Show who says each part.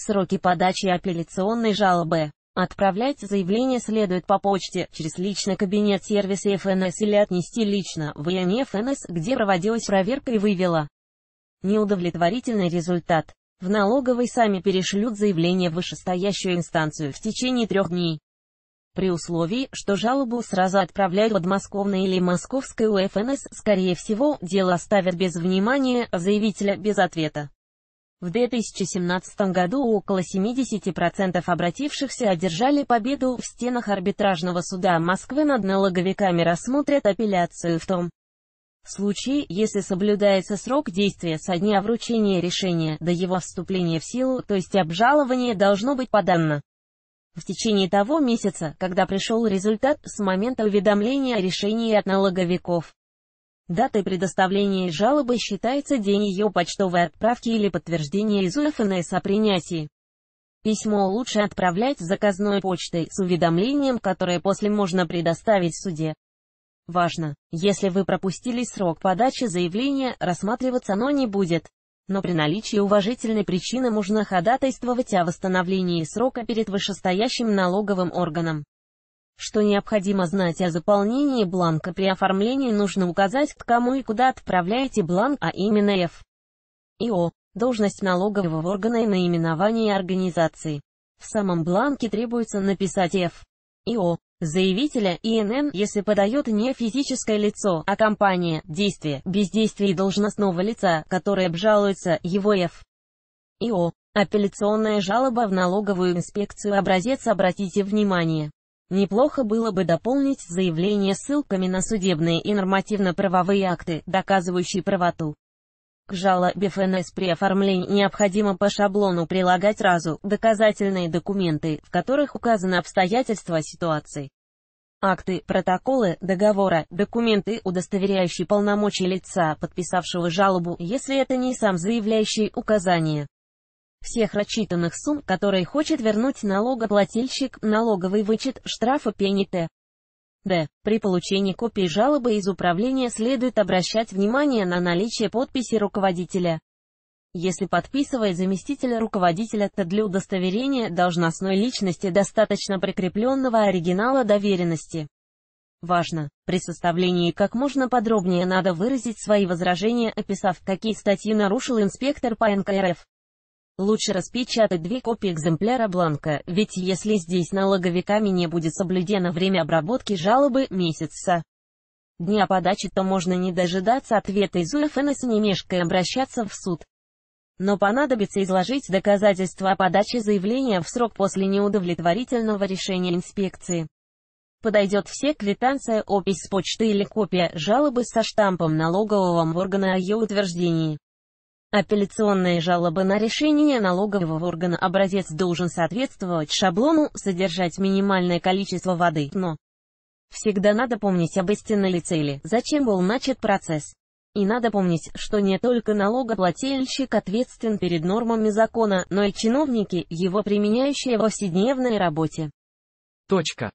Speaker 1: Сроки подачи апелляционной жалобы. Отправлять заявление следует по почте, через личный кабинет сервиса ФНС или отнести лично в ИМИ ФНС, где проводилась проверка и вывела неудовлетворительный результат. В налоговой сами перешлют заявление в вышестоящую инстанцию в течение трех дней. При условии, что жалобу сразу отправляют подмосковной или московской УФНС, скорее всего, дело оставят без внимания, заявителя без ответа. В 2017 году около 70% обратившихся одержали победу в стенах арбитражного суда Москвы над налоговиками рассмотрят апелляцию в том случае, если соблюдается срок действия со дня вручения решения до его вступления в силу, то есть обжалование должно быть подано в течение того месяца, когда пришел результат, с момента уведомления о решении от налоговиков. Датой предоставления жалобы считается день ее почтовой отправки или подтверждения из УФНС о принятии. Письмо лучше отправлять заказной почтой с уведомлением, которое после можно предоставить суде. Важно, если вы пропустили срок подачи заявления, рассматриваться оно не будет. Но при наличии уважительной причины можно ходатайствовать о восстановлении срока перед вышестоящим налоговым органом что необходимо знать о заполнении бланка при оформлении нужно указать, к кому и куда отправляете бланк, а именно F. и О. Должность налогового органа и наименование организации. В самом бланке требуется написать F. и О. Заявителя И.Н.Н. если подает не физическое лицо, а компания, действие, бездействие должностного лица, которое обжалуется, его F. и О. Апелляционная жалоба в налоговую инспекцию образец обратите внимание. Неплохо было бы дополнить заявление ссылками на судебные и нормативно-правовые акты, доказывающие правоту. К жалобе ФНС при оформлении необходимо по шаблону прилагать разу доказательные документы, в которых указаны обстоятельства ситуации. Акты, протоколы, договора, документы, удостоверяющие полномочия лица, подписавшего жалобу, если это не сам заявляющий указания всех рассчитанных сумм, которые хочет вернуть налогоплательщик, налоговый вычет, штрафы пените. Д. При получении копии жалобы из управления следует обращать внимание на наличие подписи руководителя. Если подписывает заместитель руководителя, то для удостоверения должностной личности достаточно прикрепленного оригинала доверенности. Важно, при составлении как можно подробнее надо выразить свои возражения, описав, какие статьи нарушил инспектор по НКРФ. Лучше распечатать две копии экземпляра бланка, ведь если здесь налоговиками не будет соблюдено время обработки жалобы месяца дня подачи, то можно не дожидаться ответа из УФН с немешкой обращаться в суд. Но понадобится изложить доказательства о подаче заявления в срок после неудовлетворительного решения инспекции. Подойдет все квитанция, опись с почты или копия жалобы со штампом налогового органа о ее утверждении. Апелляционная жалоба на решение налогового органа образец должен соответствовать шаблону, содержать минимальное количество воды, но всегда надо помнить об истинной цели, зачем был начат процесс. И надо помнить, что не только налогоплательщик ответственен перед нормами закона, но и чиновники, его применяющие в повседневной работе. Точка.